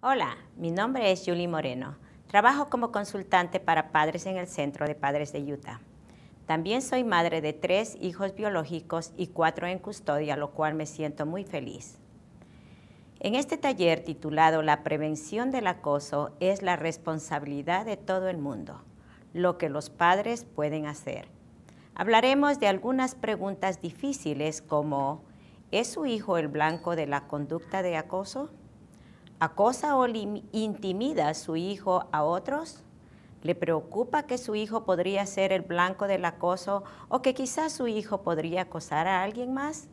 Hola, mi nombre es Julie Moreno. Trabajo como consultante para padres en el Centro de Padres de Utah. También soy madre de tres hijos biológicos y cuatro en custodia, lo cual me siento muy feliz. En este taller titulado La prevención del acoso es la responsabilidad de todo el mundo, lo que los padres pueden hacer. Hablaremos de algunas preguntas difíciles como ¿es su hijo el blanco de la conducta de acoso? acosa o intimida a su hijo a otros, le preocupa que su hijo podría ser el blanco del acoso o que quizás su hijo podría acosar a alguien más.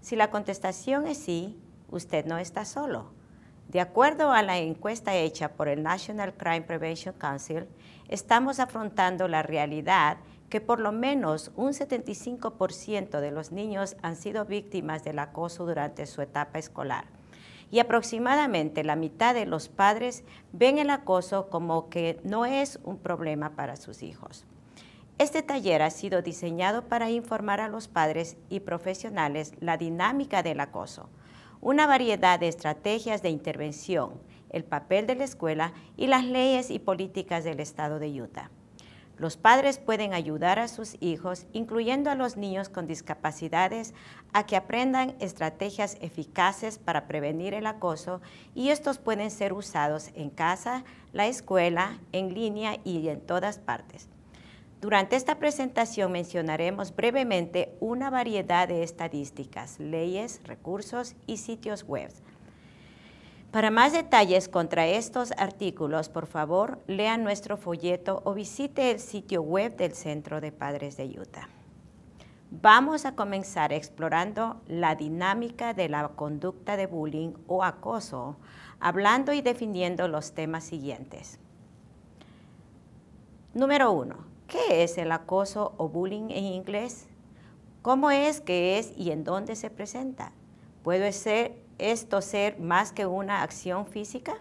Si la contestación es sí, usted no está solo. De acuerdo a la encuesta hecha por el National Crime Prevention Council, estamos afrontando la realidad que por lo menos un 75% de los niños han sido víctimas del acoso durante su etapa escolar y aproximadamente la mitad de los padres ven el acoso como que no es un problema para sus hijos. Este taller ha sido diseñado para informar a los padres y profesionales la dinámica del acoso, una variedad de estrategias de intervención, el papel de la escuela y las leyes y políticas del Estado de Utah. Los padres pueden ayudar a sus hijos, incluyendo a los niños con discapacidades, a que aprendan estrategias eficaces para prevenir el acoso y estos pueden ser usados en casa, la escuela, en línea y en todas partes. Durante esta presentación mencionaremos brevemente una variedad de estadísticas, leyes, recursos y sitios web. Para más detalles contra estos artículos, por favor, lean nuestro folleto o visite el sitio web del Centro de Padres de Utah. Vamos a comenzar explorando la dinámica de la conducta de bullying o acoso, hablando y definiendo los temas siguientes. Número uno, ¿Qué es el acoso o bullying en inglés? ¿Cómo es que es y en dónde se presenta? Puede ser esto ser más que una acción física?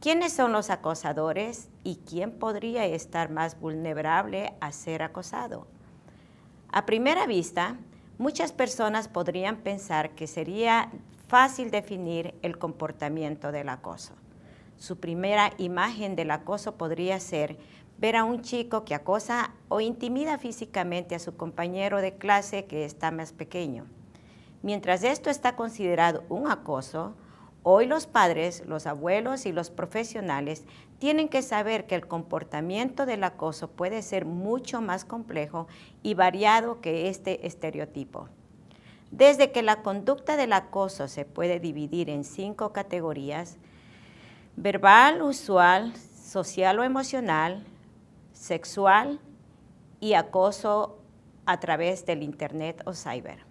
¿Quiénes son los acosadores y quién podría estar más vulnerable a ser acosado? A primera vista, muchas personas podrían pensar que sería fácil definir el comportamiento del acoso. Su primera imagen del acoso podría ser ver a un chico que acosa o intimida físicamente a su compañero de clase que está más pequeño. Mientras esto está considerado un acoso, hoy los padres, los abuelos y los profesionales tienen que saber que el comportamiento del acoso puede ser mucho más complejo y variado que este estereotipo. Desde que la conducta del acoso se puede dividir en cinco categorías, verbal, usual, social o emocional, sexual y acoso a través del Internet o cyber.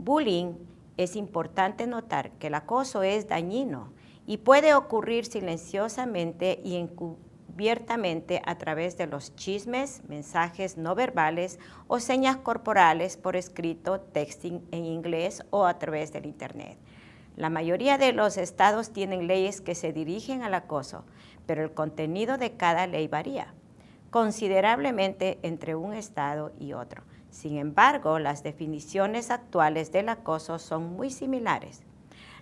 Bullying es importante notar que el acoso es dañino y puede ocurrir silenciosamente y encubiertamente a través de los chismes, mensajes no verbales o señas corporales por escrito, texting en inglés o a través del Internet. La mayoría de los estados tienen leyes que se dirigen al acoso, pero el contenido de cada ley varía considerablemente entre un estado y otro. Sin embargo, las definiciones actuales del acoso son muy similares.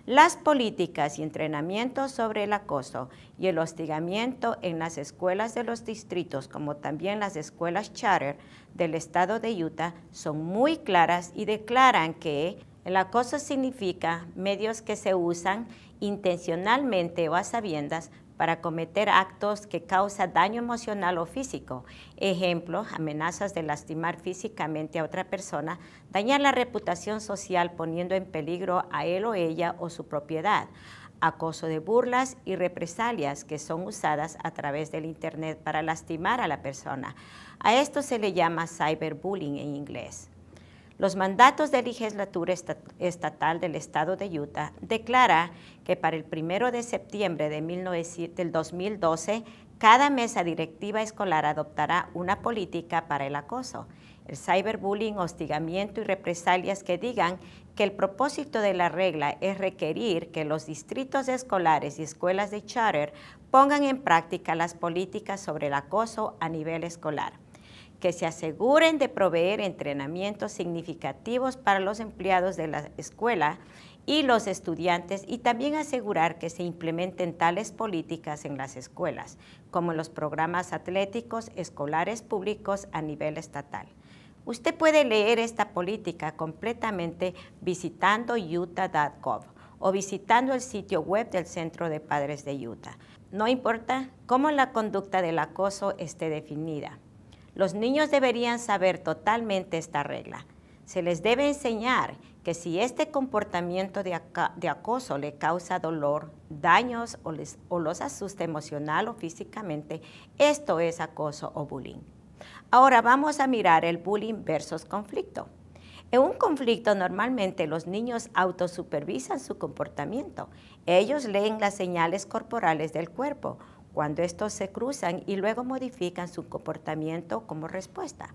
Las políticas y entrenamientos sobre el acoso y el hostigamiento en las escuelas de los distritos, como también las escuelas charter del estado de Utah, son muy claras y declaran que el acoso significa medios que se usan intencionalmente o a sabiendas para cometer actos que causan daño emocional o físico. Ejemplo, amenazas de lastimar físicamente a otra persona, dañar la reputación social poniendo en peligro a él o ella o su propiedad acoso de burlas y represalias que son usadas a través del Internet para lastimar a la persona. A esto se le llama cyberbullying en inglés. Los mandatos de legislatura estatal del estado de Utah declara que para el primero de septiembre de del 2012, cada mesa directiva escolar adoptará una política para el acoso, el cyberbullying, hostigamiento y represalias que digan que el propósito de la regla es requerir que los distritos escolares y escuelas de charter pongan en práctica las políticas sobre el acoso a nivel escolar que se aseguren de proveer entrenamientos significativos para los empleados de la escuela y los estudiantes y también asegurar que se implementen tales políticas en las escuelas, como los programas atléticos escolares públicos a nivel estatal. Usted puede leer esta política completamente visitando utah.gov o visitando el sitio web del Centro de Padres de Utah. No importa cómo la conducta del acoso esté definida. Los niños deberían saber totalmente esta regla. Se les debe enseñar que si este comportamiento de, acoso le causa dolor, daños o los asusta emocional o físicamente, esto es acoso o bullying. Ahora vamos a mirar el bullying versus conflicto. En un conflicto normalmente los niños autosupervisan su comportamiento. Ellos leen las señales corporales del cuerpo cuando estos se cruzan y luego modifican su comportamiento como respuesta.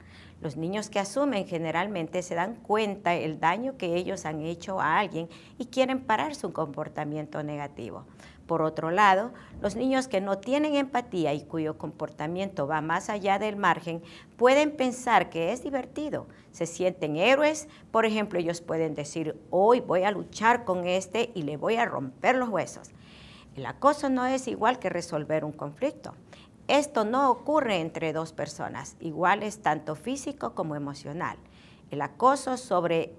Los niños que asumen generalmente se dan cuenta el daño que ellos han hecho a alguien y quieren parar su comportamiento negativo. Por otro lado, los niños que no tienen empatía y cuyo comportamiento va más allá del margen pueden pensar que es divertido, se sienten héroes, por ejemplo, ellos pueden decir, hoy voy a luchar con este y le voy a romper los huesos. El acoso no es igual que resolver un conflicto. Esto no ocurre entre dos personas iguales, tanto físico como emocional. El acoso e,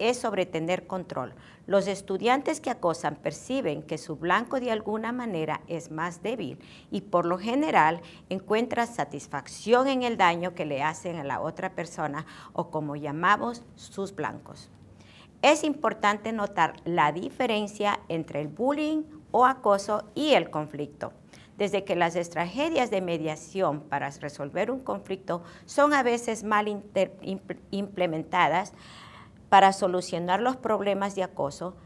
es sobre tener control. Los estudiantes que acosan perciben que su blanco de alguna manera es más débil y por lo general encuentra satisfacción en el daño que le hacen a la otra persona o como llamamos sus blancos. Es importante notar la diferencia entre el bullying o acoso y el conflicto desde que las estrategias de mediación para resolver un conflicto son a veces mal implementadas para solucionar los problemas de acoso,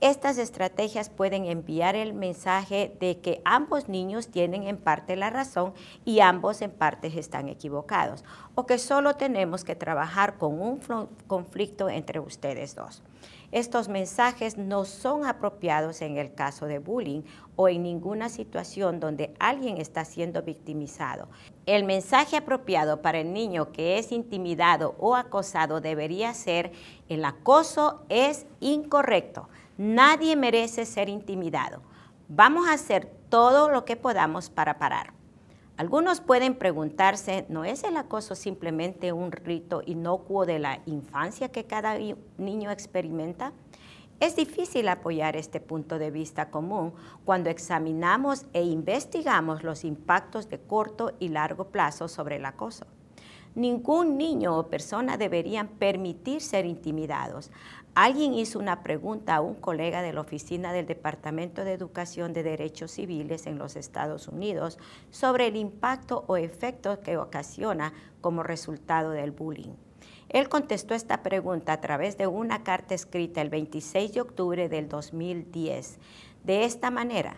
estas estrategias pueden enviar el mensaje de que ambos niños tienen en parte la razón y ambos en parte están equivocados, o que solo tenemos que trabajar con un conflicto entre ustedes dos. Estos mensajes no son apropiados en el caso de bullying o en ninguna situación donde alguien está siendo victimizado. El mensaje apropiado para el niño que es intimidado o acosado debería ser el acoso es incorrecto. Nadie merece ser intimidado. Vamos a hacer todo lo que podamos para parar. Algunos pueden preguntarse, ¿no es el acoso simplemente un rito inocuo de la infancia que cada niño experimenta? Es difícil apoyar este punto de vista común cuando examinamos e investigamos los impactos de corto y largo plazo sobre el acoso. Ningún niño o persona deberían permitir ser intimidados, Alguien hizo una pregunta a un colega de la oficina del Departamento de Educación de Derechos Civiles en los Estados Unidos sobre el impacto o efecto que ocasiona como resultado del bullying. Él contestó esta pregunta a través de una carta escrita el 26 de octubre del 2010. De esta manera,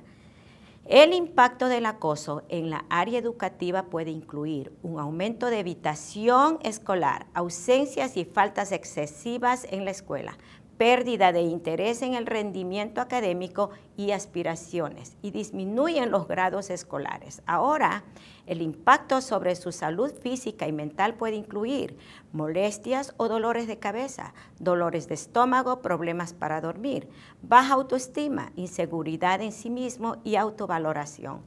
el impacto del acoso en la área educativa puede incluir un aumento de evitación escolar, ausencias y faltas excesivas en la escuela, pérdida de interés en el rendimiento académico y aspiraciones, y disminuyen los grados escolares. Ahora, el impacto sobre su salud física y mental puede incluir molestias o dolores de cabeza, dolores de estómago, problemas para dormir, baja autoestima, inseguridad en sí mismo y autovaloración.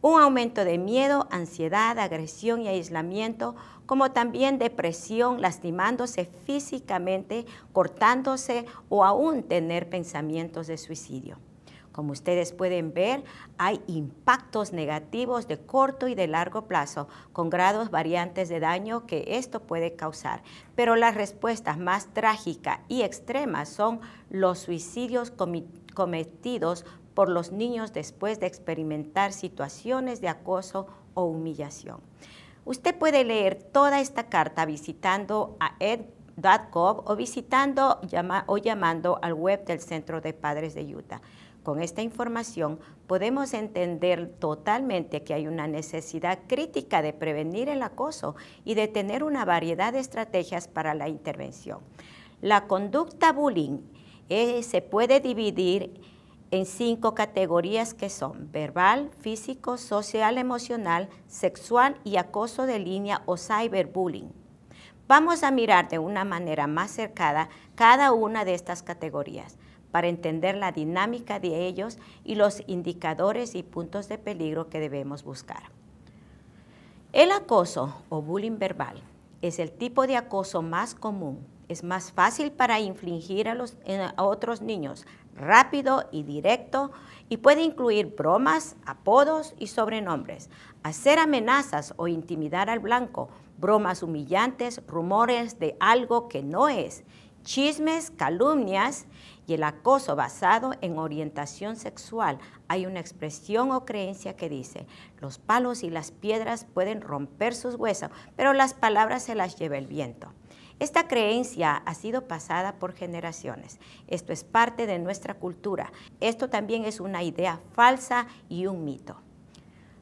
Un aumento de miedo, ansiedad, agresión y aislamiento como también depresión, lastimándose físicamente, cortándose o aún tener pensamientos de suicidio. Como ustedes pueden ver, hay impactos negativos de corto y de largo plazo, con grados variantes de daño que esto puede causar. Pero las respuestas más trágicas y extremas son los suicidios cometidos por los niños después de experimentar situaciones de acoso o humillación. Usted puede leer toda esta carta visitando a ed.gov o visitando o llamando al web del Centro de Padres de Utah. Con esta información podemos entender totalmente que hay una necesidad crítica de prevenir el acoso y de tener una variedad de estrategias para la intervención. La conducta bullying eh, se puede dividir en cinco categorías que son verbal, físico, social, emocional, sexual y acoso de línea o cyberbullying. Vamos a mirar de una manera más cercana cada una de estas categorías para entender la dinámica de ellos y los indicadores y puntos de peligro que debemos buscar. El acoso o bullying verbal es el tipo de acoso más común. Es más fácil para infligir a, los, eh, a otros niños rápido y directo y puede incluir bromas, apodos y sobrenombres, hacer amenazas o intimidar al blanco, bromas humillantes, rumores de algo que no es, chismes, calumnias y el acoso basado en orientación sexual. Hay una expresión o creencia que dice, los palos y las piedras pueden romper sus huesos, pero las palabras se las lleva el viento. Esta creencia ha sido pasada por generaciones. Esto es parte de nuestra cultura. Esto también es una idea falsa y un mito.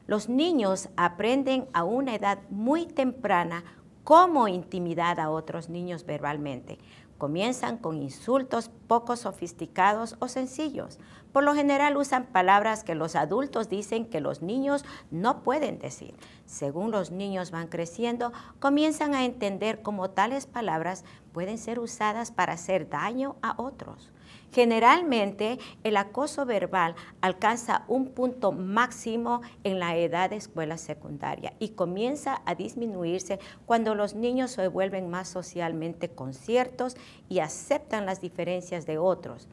Los niños aprenden a una edad muy temprana cómo intimidar a otros niños verbalmente. Comienzan con insultos poco sofisticados o sencillos, por lo general usan palabras que los adultos dicen que los niños no pueden decir. Según los niños van creciendo, comienzan a entender cómo tales palabras pueden ser usadas para hacer daño a otros. Generalmente, el acoso verbal alcanza un punto máximo en la edad de escuela secundaria y comienza a disminuirse cuando los niños se vuelven más socialmente conciertos y aceptan las diferencias de otros.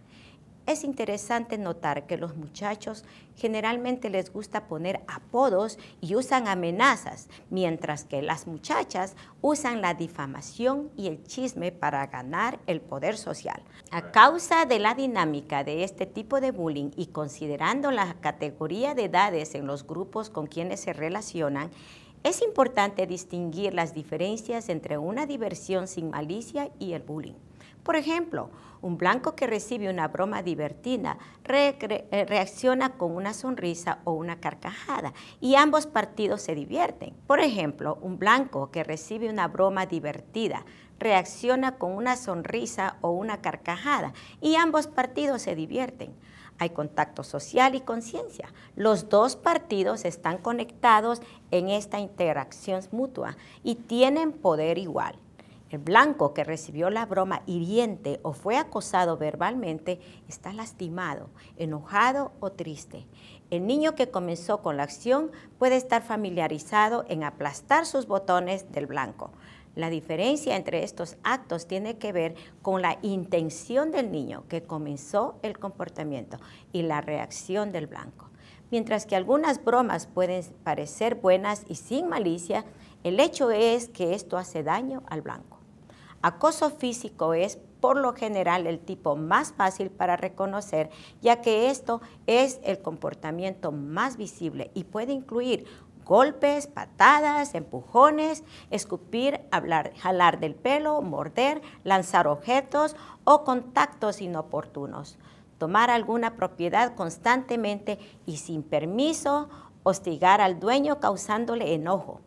Es interesante notar que los muchachos generalmente les gusta poner apodos y usan amenazas, mientras que las muchachas usan la difamación y el chisme para ganar el poder social. A causa de la dinámica de este tipo de bullying y considerando la categoría de edades en los grupos con quienes se relacionan, es importante distinguir las diferencias entre una diversión sin malicia y el bullying. Por ejemplo, un blanco que recibe una broma divertida eh, reacciona con una sonrisa o una carcajada y ambos partidos se divierten. Por ejemplo, un blanco que recibe una broma divertida reacciona con una sonrisa o una carcajada y ambos partidos se divierten. Hay contacto social y conciencia. Los dos partidos están conectados en esta interacción mutua y tienen poder igual. El blanco que recibió la broma hiriente o fue acosado verbalmente está lastimado, enojado o triste. El niño que comenzó con la acción puede estar familiarizado en aplastar sus botones del blanco. La diferencia entre estos actos tiene que ver con la intención del niño que comenzó el comportamiento y la reacción del blanco. Mientras que algunas bromas pueden parecer buenas y sin malicia, el hecho es que esto hace daño al blanco. Acoso físico es por lo general el tipo más fácil para reconocer, ya que esto es el comportamiento más visible y puede incluir golpes, patadas, empujones, escupir, hablar, jalar del pelo, morder, lanzar objetos o contactos inoportunos, tomar alguna propiedad constantemente y sin permiso, hostigar al dueño causándole enojo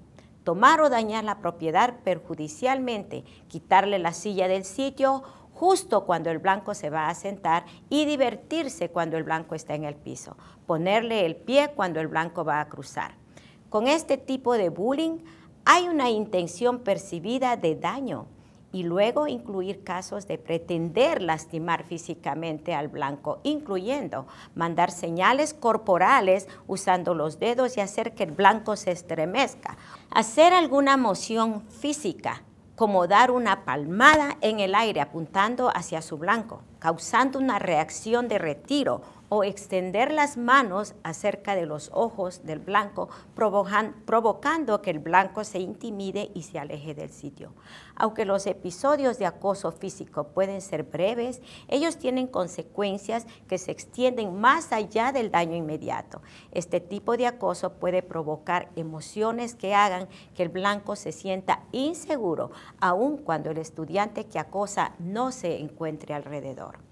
tomar o dañar la propiedad perjudicialmente, quitarle la silla del sitio justo cuando el blanco se va a sentar y divertirse cuando el blanco está en el piso, ponerle el pie cuando el blanco va a cruzar. Con este tipo de bullying hay una intención percibida de daño y luego incluir casos de pretender lastimar físicamente al blanco, incluyendo mandar señales corporales usando los dedos y hacer que el blanco se estremezca, hacer alguna moción física como dar una palmada en el aire apuntando hacia su blanco, causando una reacción de retiro o extender las manos acerca de los ojos del blanco, provocando que el blanco se intimide y se aleje del sitio. Aunque los episodios de acoso físico pueden ser breves, ellos tienen consecuencias que se extienden más allá del daño inmediato. Este tipo de acoso puede provocar emociones que hagan que el blanco se sienta inseguro, aun cuando el estudiante que acosa no se encuentre alrededor.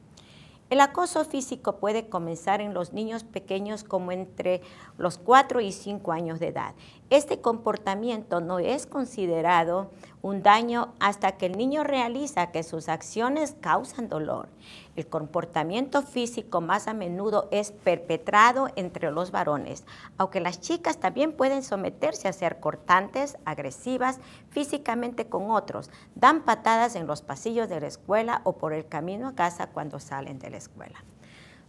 El acoso físico puede comenzar en los niños pequeños como entre los 4 y 5 años de edad. Este comportamiento no es considerado un daño hasta que el niño realiza que sus acciones causan dolor. El comportamiento físico más a menudo es perpetrado entre los varones, aunque las chicas también pueden someterse a ser cortantes, agresivas físicamente con otros, dan patadas en los pasillos de la escuela o por el camino a casa cuando salen de la escuela.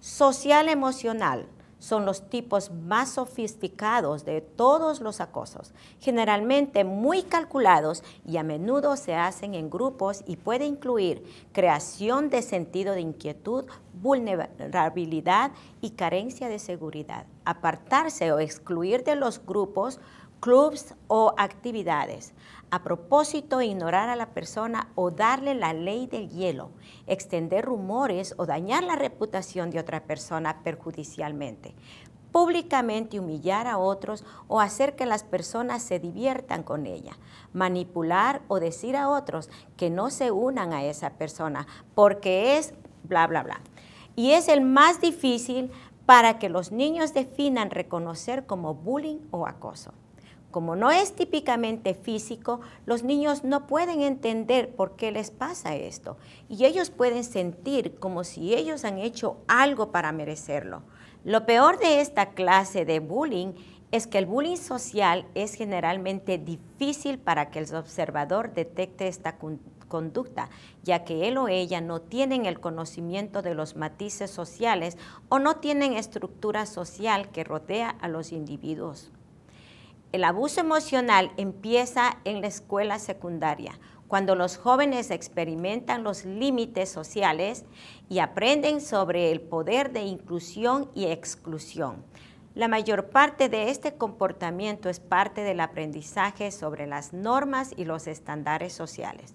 Social emocional son los tipos más sofisticados de todos los acosos, generalmente muy calculados y a menudo se hacen en grupos y puede incluir creación de sentido de inquietud, vulnerabilidad y carencia de seguridad, apartarse o excluir de los grupos, clubs o actividades, a propósito e ignorar a la persona o darle la ley del hielo, extender rumores o dañar la reputación de otra persona perjudicialmente, públicamente humillar a otros o hacer que las personas se diviertan con ella, manipular o decir a otros que no se unan a esa persona porque es bla, bla, bla. Y es el más difícil para que los niños definan reconocer como bullying o acoso. Como no es típicamente físico, los niños no pueden entender por qué les pasa esto y ellos pueden sentir como si ellos han hecho algo para merecerlo. Lo peor de esta clase de bullying es que el bullying social es generalmente difícil para que el observador detecte esta conducta, ya que él o ella no tienen el conocimiento de los matices sociales o no tienen estructura social que rodea a los individuos el abuso emocional empieza en la escuela secundaria, cuando los jóvenes experimentan los límites sociales y aprenden sobre el poder de inclusión y exclusión. La mayor parte de este comportamiento es parte del aprendizaje sobre las normas y los estándares sociales.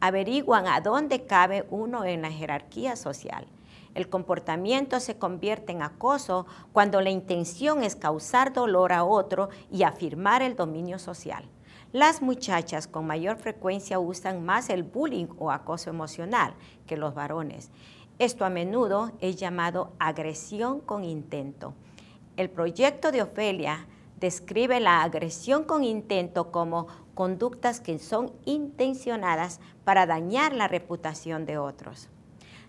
Averiguan a dónde cabe uno en la jerarquía social el comportamiento se convierte en acoso cuando la intención es causar dolor a otro y afirmar el dominio social. Las muchachas con mayor frecuencia usan más el bullying o acoso emocional que los varones. Esto a menudo es llamado agresión con intento. El proyecto de Ofelia describe la agresión con intento como conductas que son intencionadas para dañar la reputación de otros.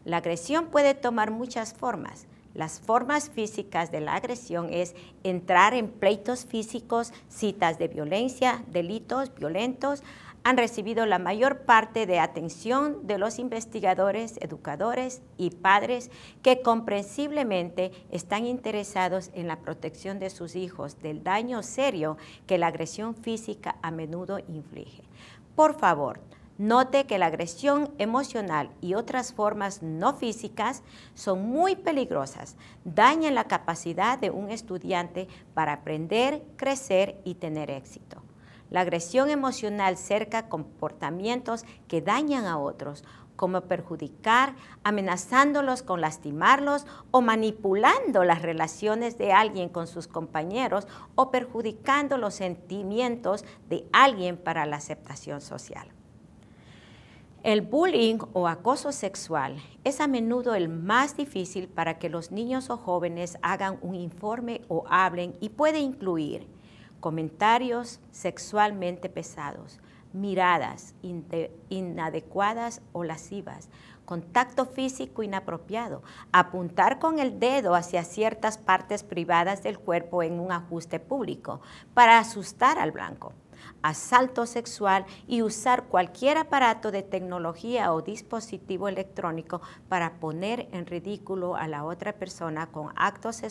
La agresión puede tomar muchas formas. Las formas físicas de la agresión es entrar en pleitos físicos, citas de violencia, delitos violentos. Han recibido la mayor parte de atención de los investigadores, educadores y padres que comprensiblemente están interesados en la protección de sus hijos del daño serio que la agresión física a menudo inflige. Por favor, Note que la agresión emocional y otras formas no físicas son muy peligrosas, dañan la capacidad de un estudiante para aprender, crecer y tener éxito. La agresión emocional cerca comportamientos que dañan a otros, como perjudicar, amenazándolos con lastimarlos o manipulando las relaciones de alguien con sus compañeros o perjudicando los sentimientos de alguien para la aceptación social. El bullying o acoso sexual es a menudo el más difícil para que los niños o jóvenes hagan un informe o hablen y puede incluir comentarios sexualmente pesados, miradas inadecuadas o lascivas, contacto físico inapropiado, apuntar con el dedo hacia ciertas partes privadas del cuerpo en un ajuste público para asustar al blanco asalto sexual y usar cualquier aparato de tecnología o dispositivo electrónico para poner en ridículo a la otra persona con actos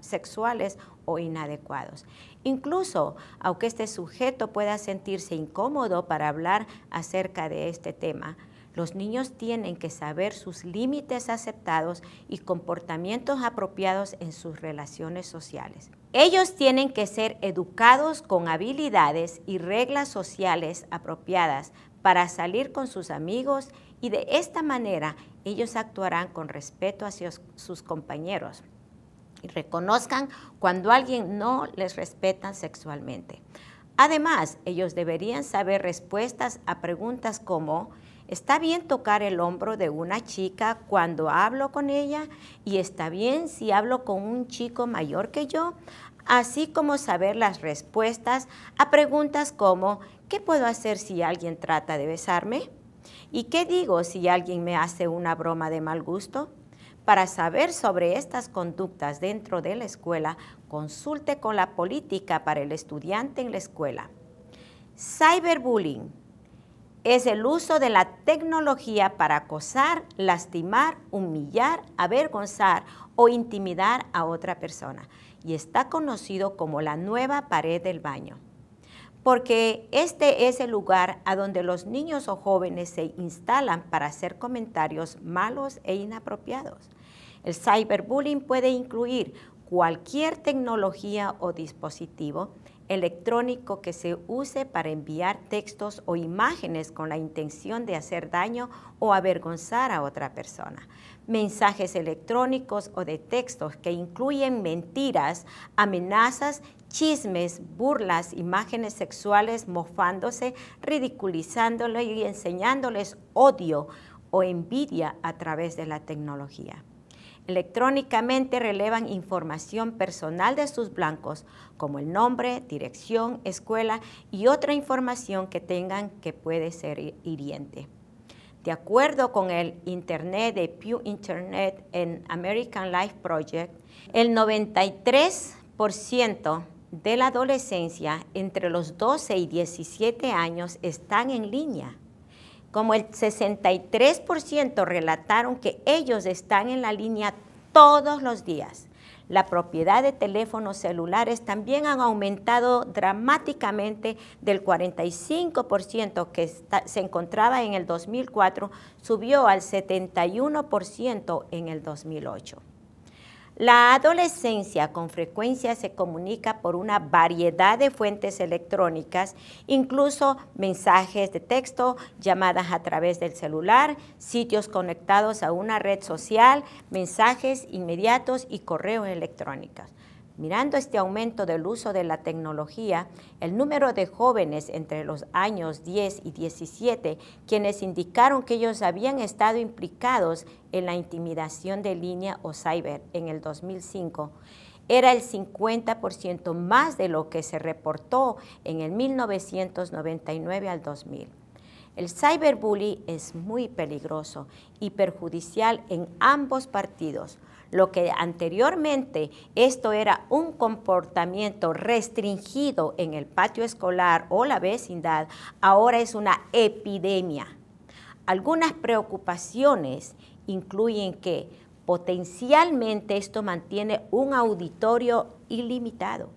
sexuales o inadecuados. Incluso, aunque este sujeto pueda sentirse incómodo para hablar acerca de este tema, los niños tienen que saber sus límites aceptados y comportamientos apropiados en sus relaciones sociales. Ellos tienen que ser educados con habilidades y reglas sociales apropiadas para salir con sus amigos y de esta manera ellos actuarán con respeto hacia sus compañeros y reconozcan cuando alguien no les respeta sexualmente. Además, ellos deberían saber respuestas a preguntas como Está bien tocar el hombro de una chica cuando hablo con ella y está bien si hablo con un chico mayor que yo, así como saber las respuestas a preguntas como ¿qué puedo hacer si alguien trata de besarme? ¿Y qué digo si alguien me hace una broma de mal gusto? Para saber sobre estas conductas dentro de la escuela, consulte con la política para el estudiante en la escuela. Cyberbullying es el uso de la tecnología para acosar, lastimar, humillar, avergonzar o intimidar a otra persona y está conocido como la nueva pared del baño, porque este es el lugar a donde los niños o jóvenes se instalan para hacer comentarios malos e inapropiados. El cyberbullying puede incluir cualquier tecnología o dispositivo electrónico que se use para enviar textos o imágenes con la intención de hacer daño o avergonzar a otra persona. Mensajes electrónicos o de textos que incluyen mentiras, amenazas, chismes, burlas, imágenes sexuales, mofándose, ridiculizándoles y enseñándoles odio o envidia a través de la tecnología. Electrónicamente relevan información personal de sus blancos, como el nombre, dirección, escuela y otra información que tengan que puede ser hiriente. De acuerdo con el Internet de Pew Internet and American Life Project, el 93% de la adolescencia entre los 12 y 17 años están en línea como el 63% relataron que ellos están en la línea todos los días. La propiedad de teléfonos celulares también han aumentado dramáticamente del 45% que se encontraba en el 2004, subió al 71% en el 2008. La adolescencia con frecuencia se comunica por una variedad de fuentes electrónicas, incluso mensajes de texto, llamadas a través del celular, sitios conectados a una red social, mensajes inmediatos y correos electrónicos. Mirando este aumento del uso de la tecnología, el número de jóvenes entre los años 10 y 17, quienes indicaron que ellos habían estado implicados en la intimidación de línea o cyber en el 2005, era el 50% más de lo que se reportó en el 1999 al 2000. El cyberbullying es muy peligroso y perjudicial en ambos partidos lo que anteriormente esto era un comportamiento restringido en el patio escolar o la vecindad, ahora es una epidemia. Algunas preocupaciones incluyen que potencialmente esto mantiene un auditorio ilimitado.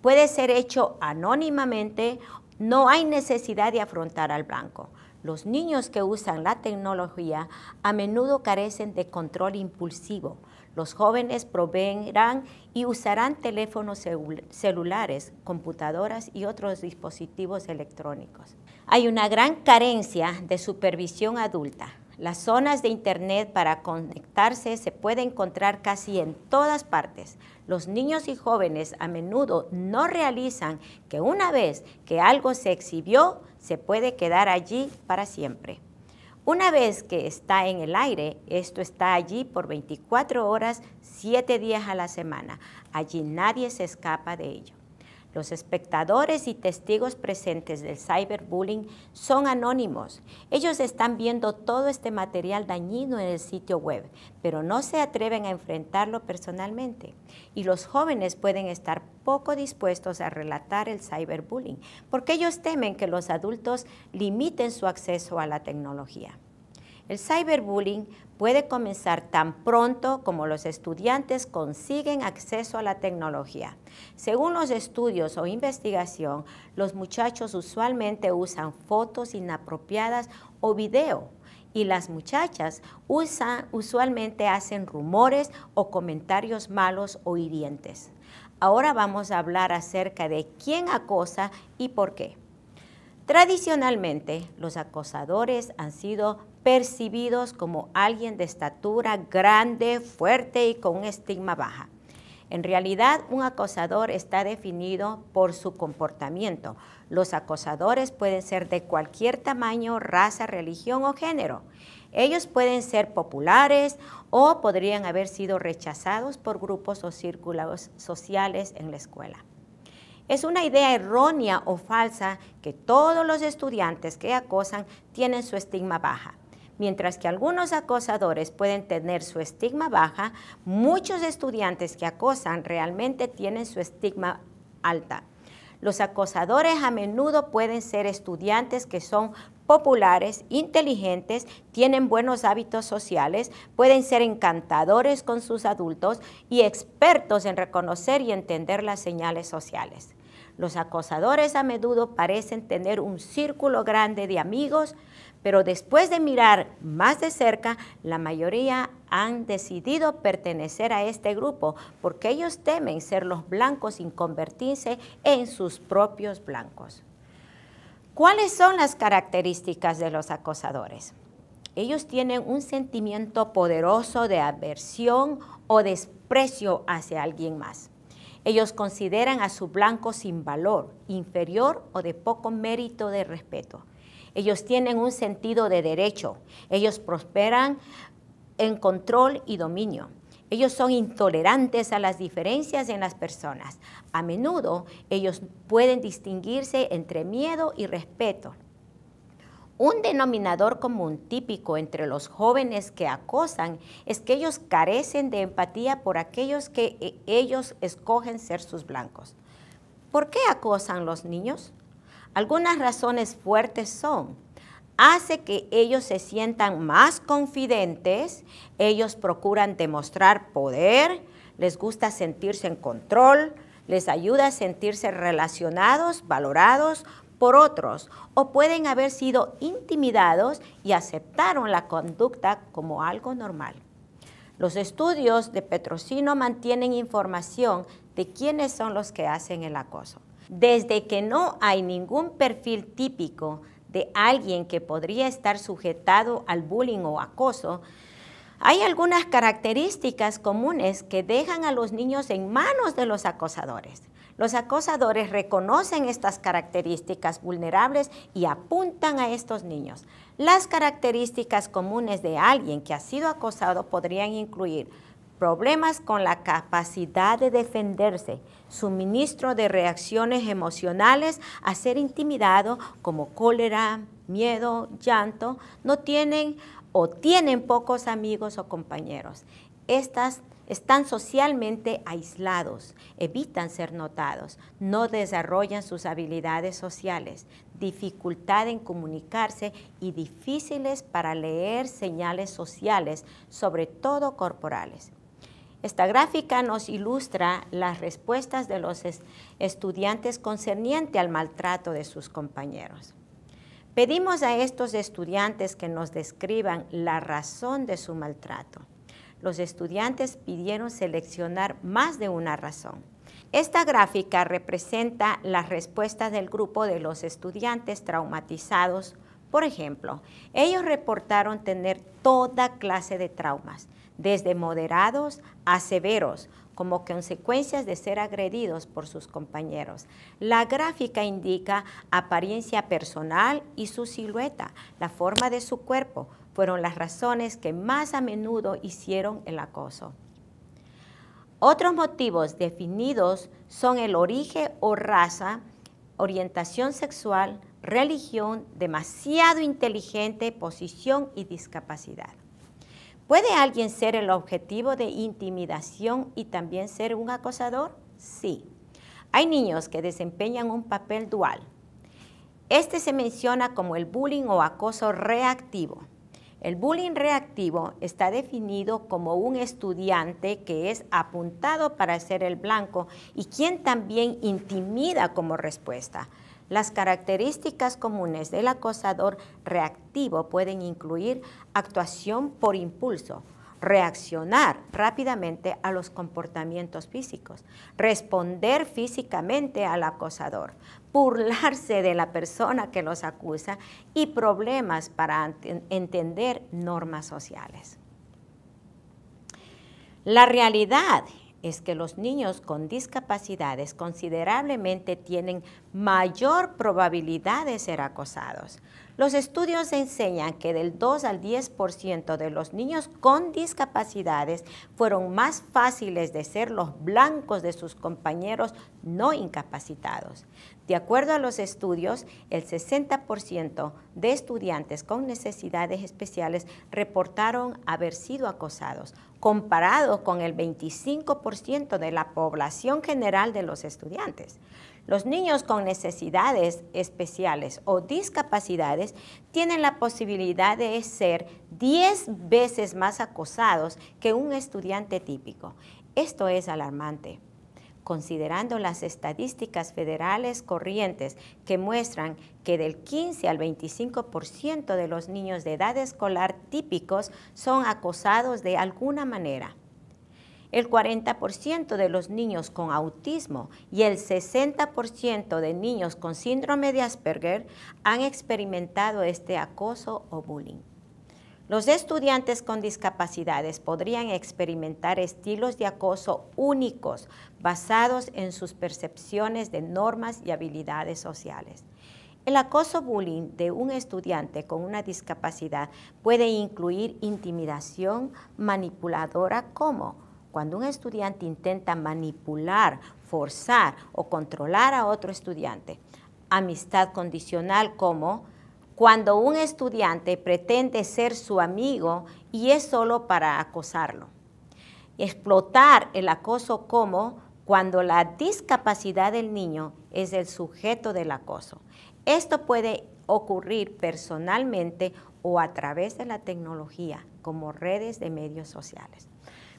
Puede ser hecho anónimamente, no hay necesidad de afrontar al blanco. Los niños que usan la tecnología a menudo carecen de control impulsivo, los jóvenes proveerán y usarán teléfonos celulares, computadoras y otros dispositivos electrónicos. Hay una gran carencia de supervisión adulta. Las zonas de Internet para conectarse se pueden encontrar casi en todas partes. Los niños y jóvenes a menudo no realizan que una vez que algo se exhibió, se puede quedar allí para siempre. Una vez que está en el aire, esto está allí por 24 horas, 7 días a la semana. Allí nadie se escapa de ello. Los espectadores y testigos presentes del cyberbullying son anónimos. Ellos están viendo todo este material dañino en el sitio web, pero no se atreven a enfrentarlo personalmente. Y los jóvenes pueden estar poco dispuestos a relatar el cyberbullying, porque ellos temen que los adultos limiten su acceso a la tecnología. El cyberbullying puede comenzar tan pronto como los estudiantes consiguen acceso a la tecnología. Según los estudios o investigación, los muchachos usualmente usan fotos inapropiadas o video y las muchachas usan, usualmente hacen rumores o comentarios malos o hirientes. Ahora vamos a hablar acerca de quién acosa y por qué. Tradicionalmente, los acosadores han sido percibidos como alguien de estatura grande, fuerte y con un estigma baja. En realidad, un acosador está definido por su comportamiento. Los acosadores pueden ser de cualquier tamaño, raza, religión o género. Ellos pueden ser populares o podrían haber sido rechazados por grupos o círculos sociales en la escuela. Es una idea errónea o falsa que todos los estudiantes que acosan tienen su estigma baja. Mientras que algunos acosadores pueden tener su estigma baja, muchos estudiantes que acosan realmente tienen su estigma alta. Los acosadores a menudo pueden ser estudiantes que son populares, inteligentes, tienen buenos hábitos sociales, pueden ser encantadores con sus adultos y expertos en reconocer y entender las señales sociales. Los acosadores a menudo parecen tener un círculo grande de amigos, pero después de mirar más de cerca, la mayoría han decidido pertenecer a este grupo porque ellos temen ser los blancos sin convertirse en sus propios blancos. ¿Cuáles son las características de los acosadores? Ellos tienen un sentimiento poderoso de aversión o desprecio hacia alguien más. Ellos consideran a su blanco sin valor, inferior o de poco mérito de respeto. Ellos tienen un sentido de derecho. Ellos prosperan en control y dominio. Ellos son intolerantes a las diferencias en las personas. A menudo ellos pueden distinguirse entre miedo y respeto. Un denominador común típico entre los jóvenes que acosan es que ellos carecen de empatía por aquellos que eh, ellos escogen ser sus blancos. ¿Por qué acosan los niños? Algunas razones fuertes son, hace que ellos se sientan más confidentes, ellos procuran demostrar poder, les gusta sentirse en control, les ayuda a sentirse relacionados, valorados, por otros o pueden haber sido intimidados y aceptaron la conducta como algo normal. Los estudios de Petrosino mantienen información de quiénes son los que hacen el acoso. Desde que no hay ningún perfil típico de alguien que podría estar sujetado al bullying o acoso, hay algunas características comunes que dejan a los niños en manos de los acosadores. Los acosadores reconocen estas características vulnerables y apuntan a estos niños. Las características comunes de alguien que ha sido acosado podrían incluir problemas con la capacidad de defenderse, suministro de reacciones emocionales a ser intimidado como cólera, miedo, llanto, no tienen o tienen pocos amigos o compañeros. Estas están socialmente aislados, evitan ser notados, no desarrollan sus habilidades sociales, dificultad en comunicarse y difíciles para leer señales sociales, sobre todo corporales. Esta gráfica nos ilustra las respuestas de los estudiantes concerniente al maltrato de sus compañeros. Pedimos a estos estudiantes que nos describan la razón de su maltrato los estudiantes pidieron seleccionar más de una razón. Esta gráfica representa las respuestas del grupo de los estudiantes traumatizados. Por ejemplo, ellos reportaron tener toda clase de traumas, desde moderados a severos, como consecuencias de ser agredidos por sus compañeros. La gráfica indica apariencia personal y su silueta, la forma de su cuerpo, fueron las razones que más a menudo hicieron el acoso. Otros motivos definidos son el origen o raza, orientación sexual, religión, demasiado inteligente, posición y discapacidad. ¿Puede alguien ser el objetivo de intimidación y también ser un acosador? Sí. Hay niños que desempeñan un papel dual. Este se menciona como el bullying o acoso reactivo. El bullying reactivo está definido como un estudiante que es apuntado para ser el blanco y quien también intimida como respuesta. Las características comunes del acosador reactivo pueden incluir actuación por impulso, reaccionar rápidamente a los comportamientos físicos, responder físicamente al acosador, burlarse de la persona que los acusa y problemas para entender normas sociales. La realidad es que los niños con discapacidades considerablemente tienen mayor probabilidad de ser acosados. Los estudios enseñan que del 2 al 10% de los niños con discapacidades fueron más fáciles de ser los blancos de sus compañeros no incapacitados. De acuerdo a los estudios, el 60% de estudiantes con necesidades especiales reportaron haber sido acosados, comparado con el 25% de la población general de los estudiantes. Los niños con necesidades especiales o discapacidades tienen la posibilidad de ser 10 veces más acosados que un estudiante típico. Esto es alarmante considerando las estadísticas federales corrientes que muestran que del 15 al 25% de los niños de edad escolar típicos son acosados de alguna manera. El 40% de los niños con autismo y el 60% de niños con síndrome de Asperger han experimentado este acoso o bullying. Los estudiantes con discapacidades podrían experimentar estilos de acoso únicos basados en sus percepciones de normas y habilidades sociales. El acoso bullying de un estudiante con una discapacidad puede incluir intimidación manipuladora como cuando un estudiante intenta manipular, forzar o controlar a otro estudiante. Amistad condicional como cuando un estudiante pretende ser su amigo y es solo para acosarlo. Explotar el acoso como cuando la discapacidad del niño es el sujeto del acoso. Esto puede ocurrir personalmente o a través de la tecnología, como redes de medios sociales.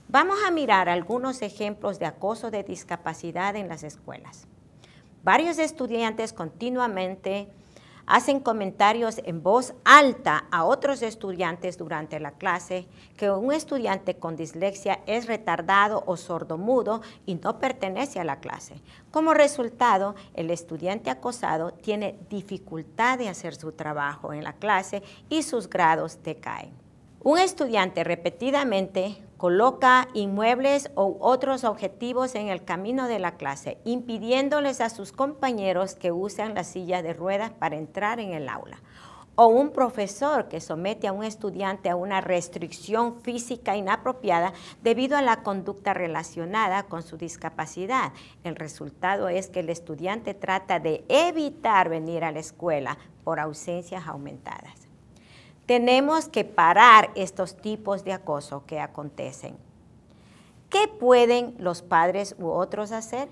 Vamos a mirar algunos ejemplos de acoso de discapacidad en las escuelas. Varios estudiantes continuamente hacen comentarios en voz alta a otros estudiantes durante la clase, que un estudiante con dislexia es retardado o sordomudo y no pertenece a la clase. Como resultado, el estudiante acosado tiene dificultad de hacer su trabajo en la clase y sus grados decaen. Un estudiante repetidamente Coloca inmuebles u otros objetivos en el camino de la clase, impidiéndoles a sus compañeros que usan la silla de ruedas para entrar en el aula. O un profesor que somete a un estudiante a una restricción física inapropiada debido a la conducta relacionada con su discapacidad. El resultado es que el estudiante trata de evitar venir a la escuela por ausencias aumentadas. Tenemos que parar estos tipos de acoso que acontecen. ¿Qué pueden los padres u otros hacer?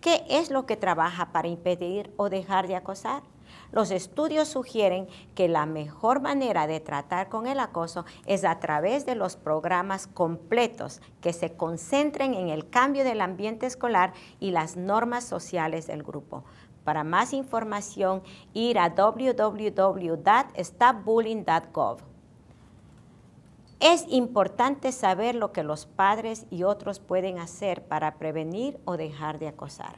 ¿Qué es lo que trabaja para impedir o dejar de acosar? Los estudios sugieren que la mejor manera de tratar con el acoso es a través de los programas completos que se concentren en el cambio del ambiente escolar y las normas sociales del grupo. Para más información, ir a www.stopbullying.gov. Es importante saber lo que los padres y otros pueden hacer para prevenir o dejar de acosar.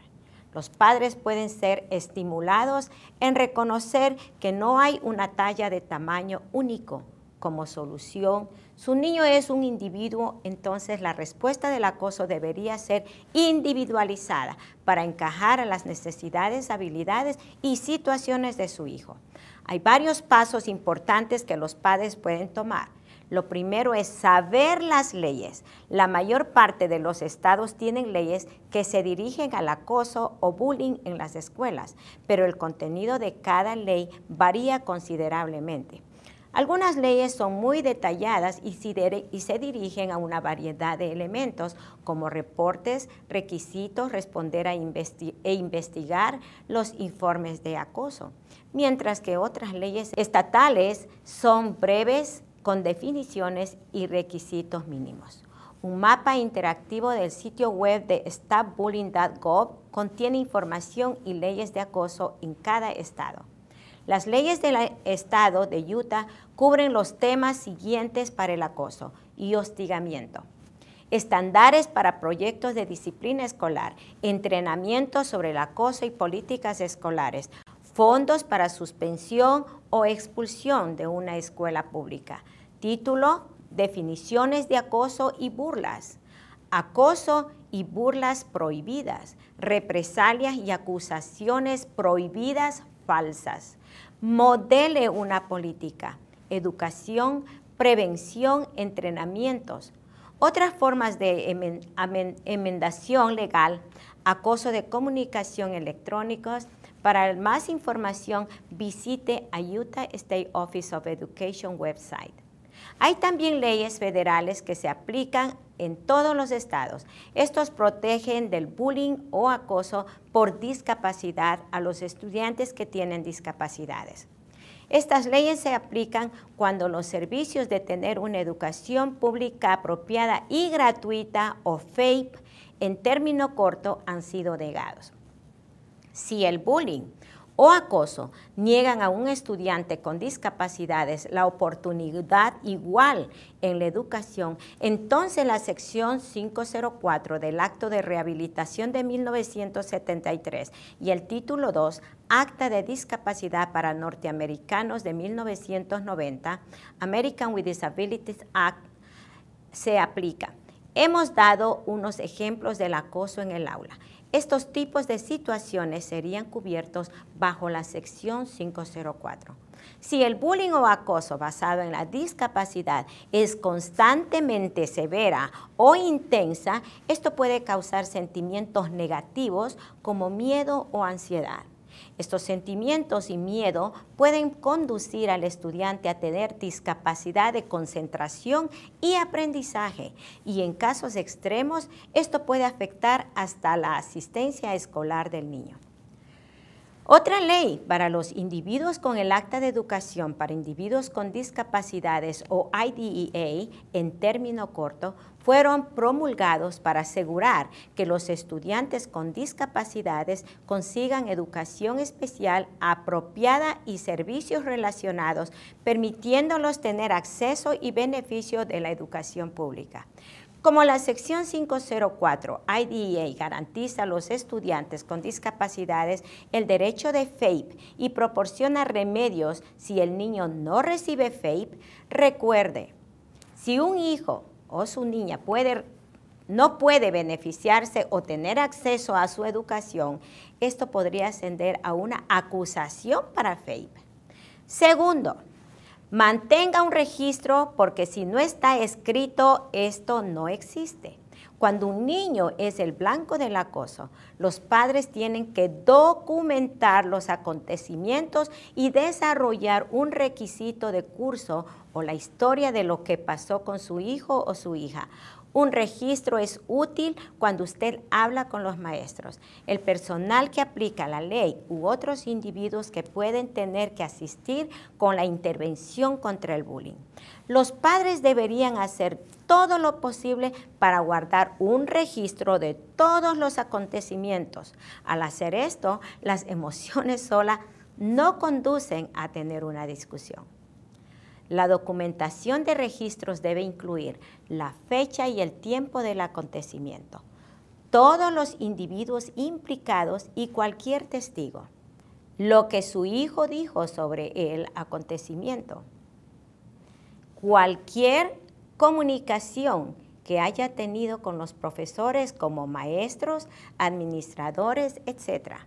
Los padres pueden ser estimulados en reconocer que no hay una talla de tamaño único como solución. Su niño es un individuo, entonces la respuesta del acoso debería ser individualizada para encajar a las necesidades, habilidades y situaciones de su hijo. Hay varios pasos importantes que los padres pueden tomar. Lo primero es saber las leyes. La mayor parte de los estados tienen leyes que se dirigen al acoso o bullying en las escuelas, pero el contenido de cada ley varía considerablemente. Algunas leyes son muy detalladas y se dirigen a una variedad de elementos como reportes, requisitos, responder e investigar los informes de acoso, mientras que otras leyes estatales son breves con definiciones y requisitos mínimos. Un mapa interactivo del sitio web de stopbullying.gov contiene información y leyes de acoso en cada estado. Las leyes del estado de Utah cubren los temas siguientes para el acoso y hostigamiento. Estándares para proyectos de disciplina escolar, entrenamiento sobre el acoso y políticas escolares, fondos para suspensión o expulsión de una escuela pública, título, definiciones de acoso y burlas, acoso y burlas prohibidas, represalias y acusaciones prohibidas falsas, modele una política, educación, prevención, entrenamientos. Otras formas de enmendación legal, acoso de comunicación electrónicos. Para más información, visite a Utah State Office of Education website. Hay también leyes federales que se aplican en todos los estados. Estos protegen del bullying o acoso por discapacidad a los estudiantes que tienen discapacidades. Estas leyes se aplican cuando los servicios de tener una educación pública apropiada y gratuita o FAPE en término corto han sido negados. Si el bullying o acoso niegan a un estudiante con discapacidades la oportunidad igual en la educación, entonces la sección 504 del Acto de Rehabilitación de 1973 y el título 2, Acta de Discapacidad para Norteamericanos de 1990, American with Disabilities Act, se aplica. Hemos dado unos ejemplos del acoso en el aula. Estos tipos de situaciones serían cubiertos bajo la sección 504. Si el bullying o acoso basado en la discapacidad es constantemente severa o intensa, esto puede causar sentimientos negativos como miedo o ansiedad. Estos sentimientos y miedo pueden conducir al estudiante a tener discapacidad de concentración y aprendizaje y en casos extremos esto puede afectar hasta la asistencia escolar del niño. Otra ley para los individuos con el Acta de Educación para Individuos con Discapacidades o IDEA, en término corto, fueron promulgados para asegurar que los estudiantes con discapacidades consigan educación especial apropiada y servicios relacionados, permitiéndolos tener acceso y beneficio de la educación pública. Como la sección 504 IDEA garantiza a los estudiantes con discapacidades el derecho de FAPE y proporciona remedios si el niño no recibe FAPE, recuerde, si un hijo o su niña puede, no puede beneficiarse o tener acceso a su educación, esto podría ascender a una acusación para FAPE. Segundo, mantenga un registro porque si no está escrito, esto no existe. Cuando un niño es el blanco del acoso, los padres tienen que documentar los acontecimientos y desarrollar un requisito de curso o la historia de lo que pasó con su hijo o su hija. Un registro es útil cuando usted habla con los maestros. El personal que aplica la ley u otros individuos que pueden tener que asistir con la intervención contra el bullying. Los padres deberían hacer todo lo posible para guardar un registro de todos los acontecimientos. Al hacer esto, las emociones solas no conducen a tener una discusión. La documentación de registros debe incluir la fecha y el tiempo del acontecimiento, todos los individuos implicados y cualquier testigo, lo que su hijo dijo sobre el acontecimiento, cualquier comunicación que haya tenido con los profesores como maestros, administradores, etc.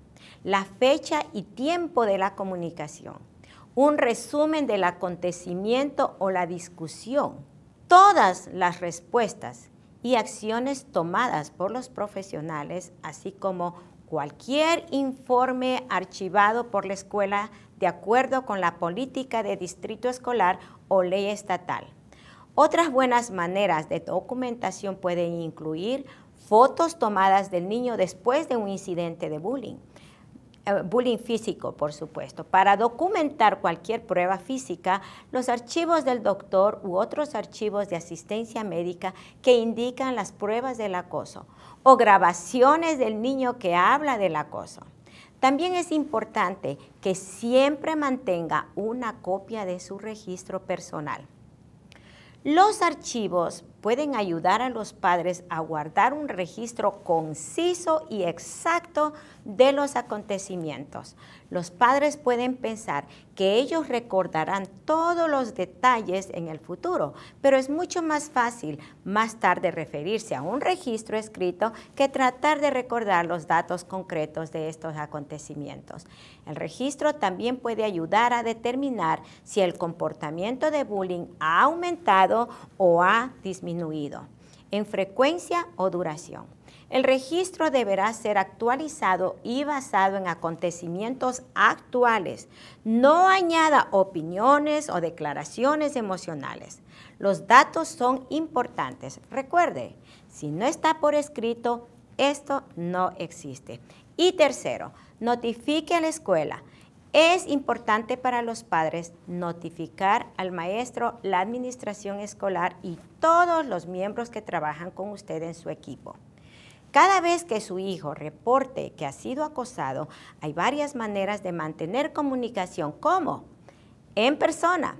La fecha y tiempo de la comunicación. Un resumen del acontecimiento o la discusión. Todas las respuestas y acciones tomadas por los profesionales, así como cualquier informe archivado por la escuela de acuerdo con la política de distrito escolar o ley estatal. Otras buenas maneras de documentación pueden incluir fotos tomadas del niño después de un incidente de bullying, eh, bullying físico, por supuesto. Para documentar cualquier prueba física, los archivos del doctor u otros archivos de asistencia médica que indican las pruebas del acoso o grabaciones del niño que habla del acoso. También es importante que siempre mantenga una copia de su registro personal. Los archivos pueden ayudar a los padres a guardar un registro conciso y exacto de los acontecimientos. Los padres pueden pensar que ellos recordarán todos los detalles en el futuro, pero es mucho más fácil más tarde referirse a un registro escrito que tratar de recordar los datos concretos de estos acontecimientos. El registro también puede ayudar a determinar si el comportamiento de bullying ha aumentado o ha disminuido en frecuencia o duración. El registro deberá ser actualizado y basado en acontecimientos actuales. No añada opiniones o declaraciones emocionales. Los datos son importantes. Recuerde, si no está por escrito, esto no existe. Y tercero, notifique a la escuela es importante para los padres notificar al maestro, la administración escolar y todos los miembros que trabajan con usted en su equipo. Cada vez que su hijo reporte que ha sido acosado, hay varias maneras de mantener comunicación, como en persona,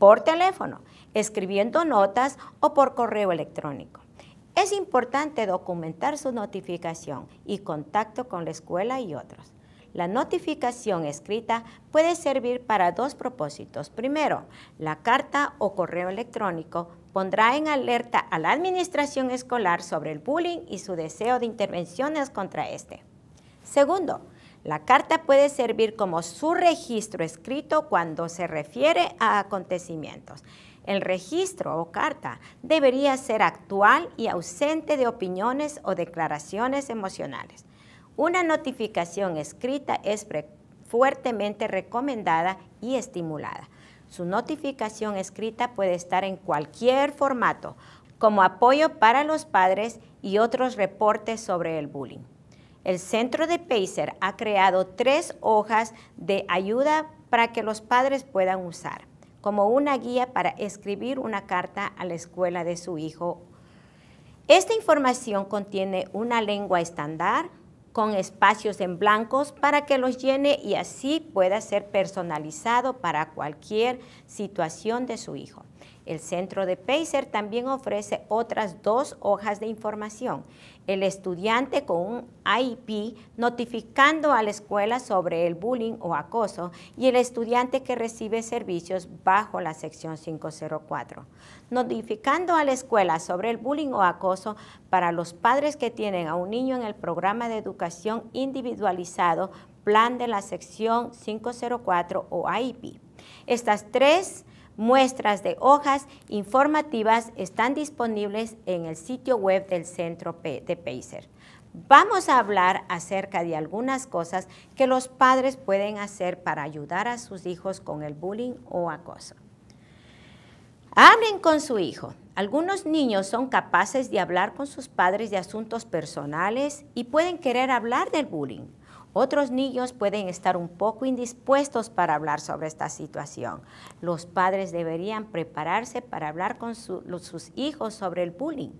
por teléfono, escribiendo notas o por correo electrónico. Es importante documentar su notificación y contacto con la escuela y otros. La notificación escrita puede servir para dos propósitos. Primero, la carta o correo electrónico pondrá en alerta a la administración escolar sobre el bullying y su deseo de intervenciones contra este. Segundo, la carta puede servir como su registro escrito cuando se refiere a acontecimientos. El registro o carta debería ser actual y ausente de opiniones o declaraciones emocionales. Una notificación escrita es fuertemente recomendada y estimulada. Su notificación escrita puede estar en cualquier formato, como apoyo para los padres y otros reportes sobre el bullying. El centro de PACER ha creado tres hojas de ayuda para que los padres puedan usar, como una guía para escribir una carta a la escuela de su hijo. Esta información contiene una lengua estándar, con espacios en blancos para que los llene y así pueda ser personalizado para cualquier situación de su hijo. El centro de Pacer también ofrece otras dos hojas de información. El estudiante con un IEP notificando a la escuela sobre el bullying o acoso y el estudiante que recibe servicios bajo la sección 504. Notificando a la escuela sobre el bullying o acoso para los padres que tienen a un niño en el programa de educación individualizado plan de la sección 504 o IEP. Estas tres Muestras de hojas informativas están disponibles en el sitio web del Centro de PACER. Vamos a hablar acerca de algunas cosas que los padres pueden hacer para ayudar a sus hijos con el bullying o acoso. Hablen con su hijo. Algunos niños son capaces de hablar con sus padres de asuntos personales y pueden querer hablar del bullying. Otros niños pueden estar un poco indispuestos para hablar sobre esta situación. Los padres deberían prepararse para hablar con sus hijos sobre el bullying.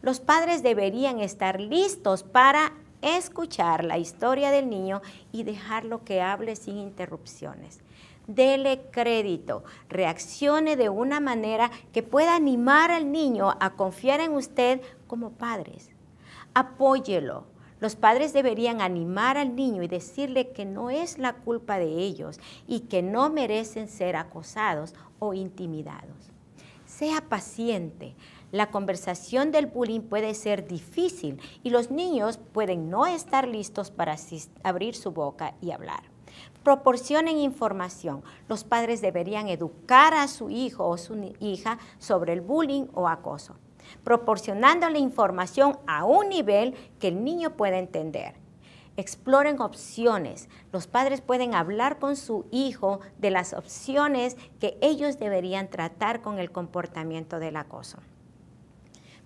Los padres deberían estar listos para escuchar la historia del niño y dejarlo que hable sin interrupciones. Dele crédito, reaccione de una manera que pueda animar al niño a confiar en usted como padres. Apóyelo, los padres deberían animar al niño y decirle que no es la culpa de ellos y que no merecen ser acosados o intimidados. Sea paciente. La conversación del bullying puede ser difícil y los niños pueden no estar listos para abrir su boca y hablar. Proporcionen información. Los padres deberían educar a su hijo o su hija sobre el bullying o acoso la información a un nivel que el niño pueda entender. Exploren opciones. Los padres pueden hablar con su hijo de las opciones que ellos deberían tratar con el comportamiento del acoso.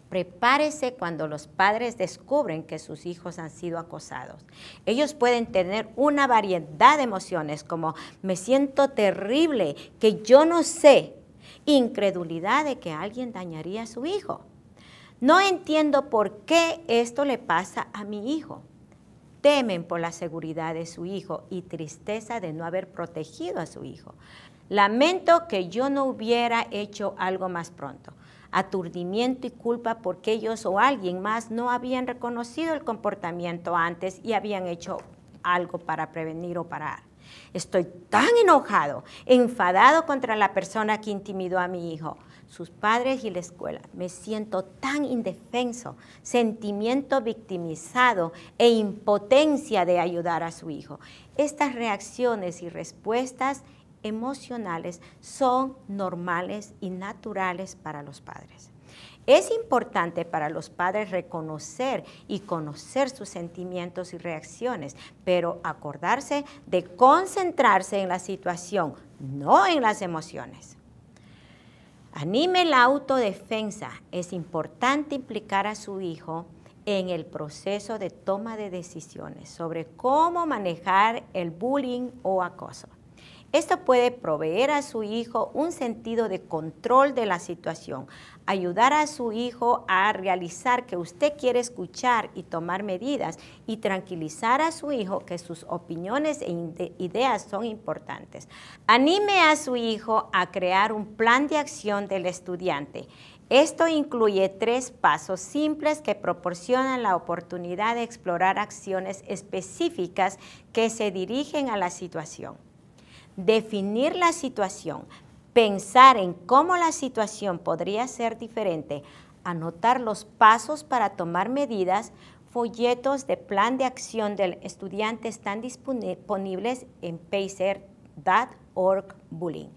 Prepárese cuando los padres descubren que sus hijos han sido acosados. Ellos pueden tener una variedad de emociones como me siento terrible, que yo no sé, incredulidad de que alguien dañaría a su hijo. No entiendo por qué esto le pasa a mi hijo. Temen por la seguridad de su hijo y tristeza de no haber protegido a su hijo. Lamento que yo no hubiera hecho algo más pronto. Aturdimiento y culpa porque ellos o alguien más no habían reconocido el comportamiento antes y habían hecho algo para prevenir o parar. Estoy tan enojado, enfadado contra la persona que intimidó a mi hijo, sus padres y la escuela. Me siento tan indefenso, sentimiento victimizado e impotencia de ayudar a su hijo. Estas reacciones y respuestas emocionales son normales y naturales para los padres. Es importante para los padres reconocer y conocer sus sentimientos y reacciones, pero acordarse de concentrarse en la situación, no en las emociones. Anime la autodefensa. Es importante implicar a su hijo en el proceso de toma de decisiones sobre cómo manejar el bullying o acoso. Esto puede proveer a su hijo un sentido de control de la situación, ayudar a su hijo a realizar que usted quiere escuchar y tomar medidas y tranquilizar a su hijo que sus opiniones e ideas son importantes. Anime a su hijo a crear un plan de acción del estudiante. Esto incluye tres pasos simples que proporcionan la oportunidad de explorar acciones específicas que se dirigen a la situación definir la situación, pensar en cómo la situación podría ser diferente, anotar los pasos para tomar medidas, folletos de plan de acción del estudiante están disponibles en pacer.org bullying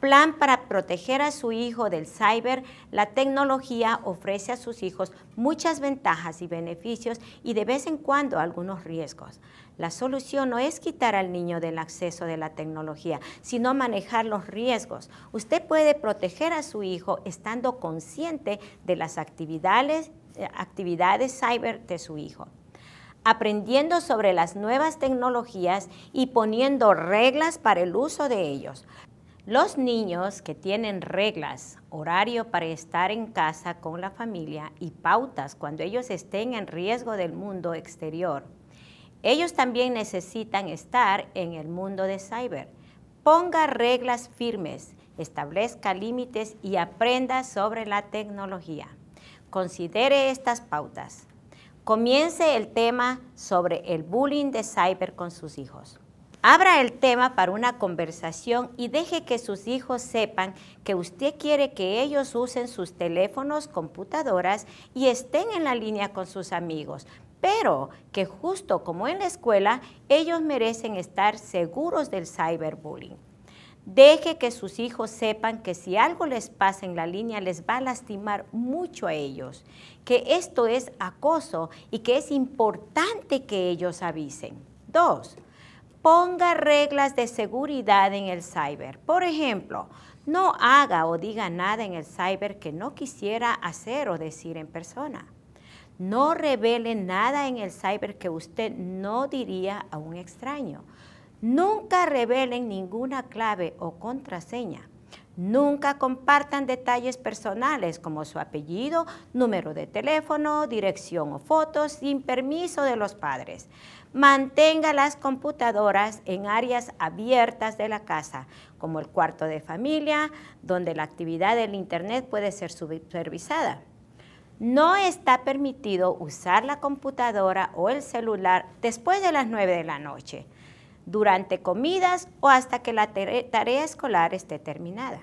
plan para proteger a su hijo del cyber, la tecnología ofrece a sus hijos muchas ventajas y beneficios y de vez en cuando algunos riesgos. La solución no es quitar al niño del acceso de la tecnología, sino manejar los riesgos. Usted puede proteger a su hijo estando consciente de las actividades, eh, actividades cyber de su hijo aprendiendo sobre las nuevas tecnologías y poniendo reglas para el uso de ellos. Los niños que tienen reglas, horario para estar en casa con la familia y pautas cuando ellos estén en riesgo del mundo exterior. Ellos también necesitan estar en el mundo de cyber. Ponga reglas firmes, establezca límites y aprenda sobre la tecnología. Considere estas pautas. Comience el tema sobre el bullying de cyber con sus hijos. Abra el tema para una conversación y deje que sus hijos sepan que usted quiere que ellos usen sus teléfonos, computadoras y estén en la línea con sus amigos, pero que justo como en la escuela, ellos merecen estar seguros del cyberbullying. Deje que sus hijos sepan que si algo les pasa en la línea les va a lastimar mucho a ellos, que esto es acoso y que es importante que ellos avisen. Dos, ponga reglas de seguridad en el cyber. Por ejemplo, no haga o diga nada en el cyber que no quisiera hacer o decir en persona. No revele nada en el cyber que usted no diría a un extraño. Nunca revelen ninguna clave o contraseña. Nunca compartan detalles personales como su apellido, número de teléfono, dirección o fotos sin permiso de los padres. Mantenga las computadoras en áreas abiertas de la casa, como el cuarto de familia, donde la actividad del Internet puede ser supervisada. No está permitido usar la computadora o el celular después de las 9 de la noche, durante comidas o hasta que la tarea escolar esté terminada.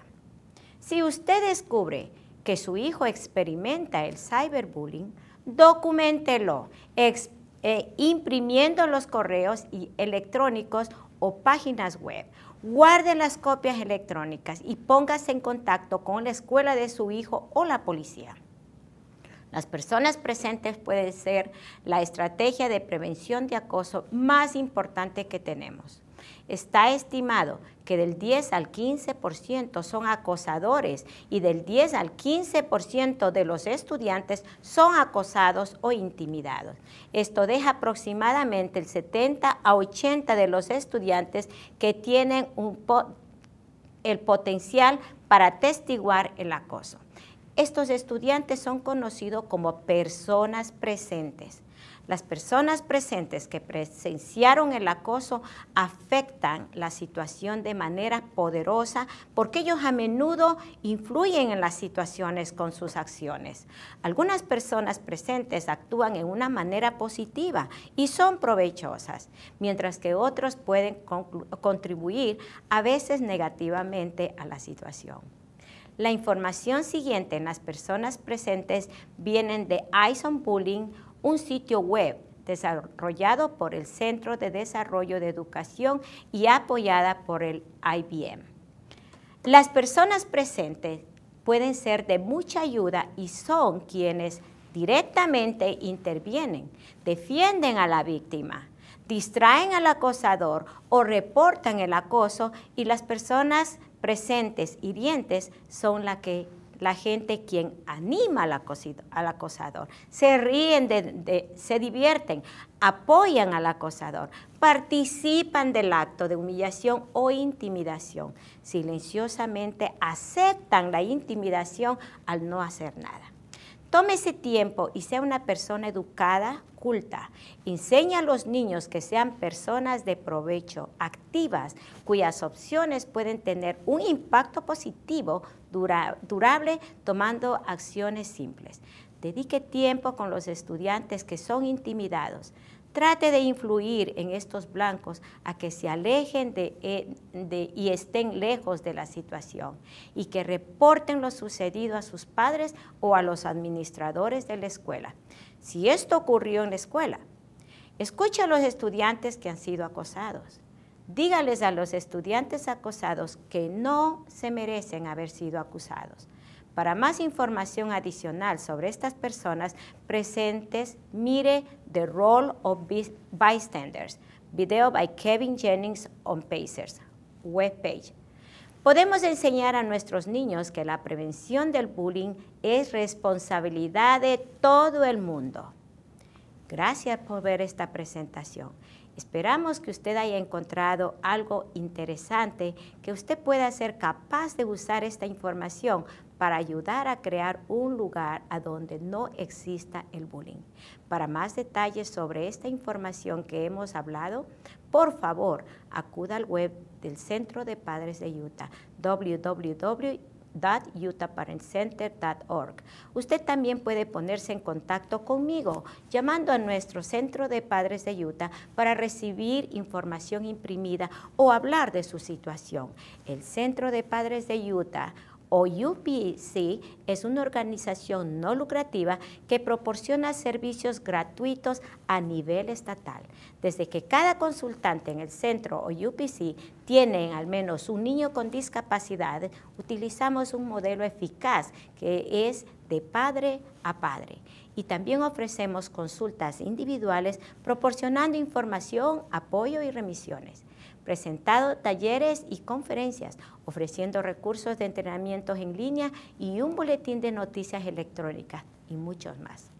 Si usted descubre que su hijo experimenta el cyberbullying, documentelo eh, imprimiendo los correos electrónicos o páginas web. Guarde las copias electrónicas y póngase en contacto con la escuela de su hijo o la policía. Las personas presentes pueden ser la estrategia de prevención de acoso más importante que tenemos. Está estimado que del 10 al 15% son acosadores y del 10 al 15% de los estudiantes son acosados o intimidados. Esto deja aproximadamente el 70 a 80 de los estudiantes que tienen el potencial para testiguar el acoso. Estos estudiantes son conocidos como personas presentes. Las personas presentes que presenciaron el acoso afectan la situación de manera poderosa porque ellos a menudo influyen en las situaciones con sus acciones. Algunas personas presentes actúan en una manera positiva y son provechosas, mientras que otros pueden contribuir a veces negativamente a la situación. La información siguiente en las personas presentes vienen de Eyes Bullying, un sitio web desarrollado por el Centro de Desarrollo de Educación y apoyada por el IBM. Las personas presentes pueden ser de mucha ayuda y son quienes directamente intervienen, defienden a la víctima, distraen al acosador o reportan el acoso y las personas presentes y dientes son las que la gente quien anima al, acosador, se ríen, se divierten, apoyan al acosador, participan del acto de humillación o intimidación, silenciosamente aceptan la intimidación al no hacer nada. Tome ese tiempo y sea una persona educada, culta. Enseña a los niños que sean personas de provecho, activas, cuyas opciones pueden tener un impacto positivo, durable, tomando acciones simples. Dedique tiempo con los estudiantes que son intimidados trate de influir en estos blancos a que se alejen eh, y estén lejos de la situación y que reporten lo sucedido a sus padres o a los administradores de la escuela. Si esto ocurrió en la escuela, escuche a los estudiantes que han sido acosados. Dígales a los estudiantes acosados que no se merecen haber sido acusados. Para más información adicional sobre estas personas presentes, mire The Role of Bystanders, video by Kevin Jennings on Pacers, webpage. Podemos enseñar a nuestros niños que la prevención del bullying es responsabilidad de todo el mundo. Gracias por ver esta presentación. Esperamos que usted haya encontrado algo interesante, que usted pueda ser capaz de usar esta información para ayudar a crear un lugar a donde no exista el bullying. Para más detalles sobre esta información que hemos hablado, por favor, acuda al web del Centro de Padres de Utah, www.utahparentcenter.org. Usted también puede ponerse en contacto conmigo llamando a nuestro Centro de Padres de Utah para recibir información imprimida o hablar de su situación. El Centro de Padres de Utah OUPC es una organización no lucrativa que proporciona servicios gratuitos a nivel estatal. Desde que cada consultante en el centro OUPC tiene al menos un niño con discapacidad, utilizamos un modelo eficaz que es de padre a padre. Y también ofrecemos consultas individuales proporcionando información, apoyo y remisiones presentado talleres y conferencias, ofreciendo recursos de entrenamientos en línea y un boletín de noticias electrónicas y muchos más.